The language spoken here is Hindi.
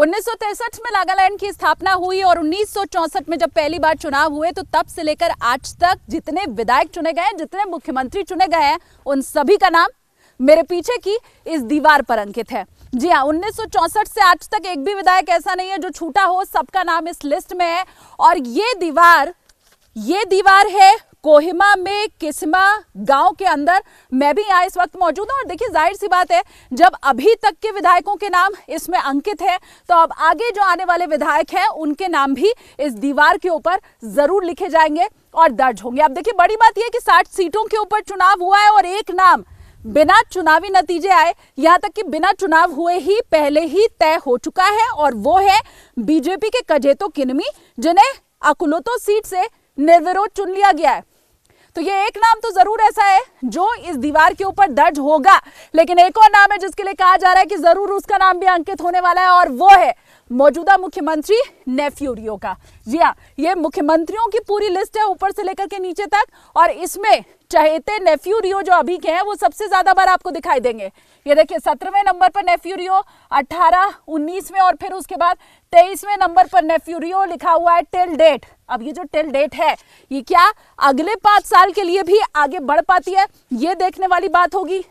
उन्नीस में नागालैंड की स्थापना हुई और उन्नीस में जब पहली बार चुनाव हुए तो तब से लेकर आज तक जितने विधायक चुने गए जितने मुख्यमंत्री चुने गए हैं उन सभी का नाम मेरे पीछे की इस दीवार पर अंकित है जी हाँ उन्नीस से आज तक एक भी विधायक ऐसा नहीं है जो छूटा हो सबका नाम इस लिस्ट में है और ये दीवार ये दीवार है कोहिमा में किस्मा गांव के अंदर मैं भी यहाँ इस वक्त मौजूद हूँ और देखिए जाहिर सी बात है जब अभी तक के विधायकों के नाम इसमें अंकित है तो अब आगे जो आने वाले विधायक हैं उनके नाम भी इस दीवार के ऊपर ज़रूर लिखे जाएंगे और दर्ज होंगे अब देखिए बड़ी बात यह कि साठ सीटों के ऊपर चुनाव हुआ है और एक नाम बिना चुनावी नतीजे आए यहाँ तक कि बिना चुनाव हुए ही पहले ही तय हो चुका है और वो है बीजेपी के कजेतो किनमी जिन्हें अकुलतो सीट से निर्विरोध चुन लिया गया है तो ये एक नाम तो जरूर ऐसा है जो इस दीवार के ऊपर दर्ज होगा लेकिन एक और नाम है जिसके लिए कहा जा रहा है कि जरूर उसका नाम भी अंकित होने वाला है और वो है मौजूदा मुख्यमंत्री नेफ्यूरियो का जी हाँ ये मुख्यमंत्रियों की पूरी लिस्ट है ऊपर से लेकर के नीचे तक और इसमें चहेते नेफ्यूरियो जो अभी के हैं वो सबसे ज़्यादा बार आपको दिखाई देंगे ये देखिए सत्रहवें नंबर पर नेफ्यूरियो अट्ठारह उन्नीसवें और फिर उसके बाद तेईसवें नंबर पर नेफ्यूरियो लिखा हुआ है टिल डेट अब ये जो टिल डेट है ये क्या अगले पांच साल के लिए भी आगे बढ़ पाती है ये देखने वाली बात होगी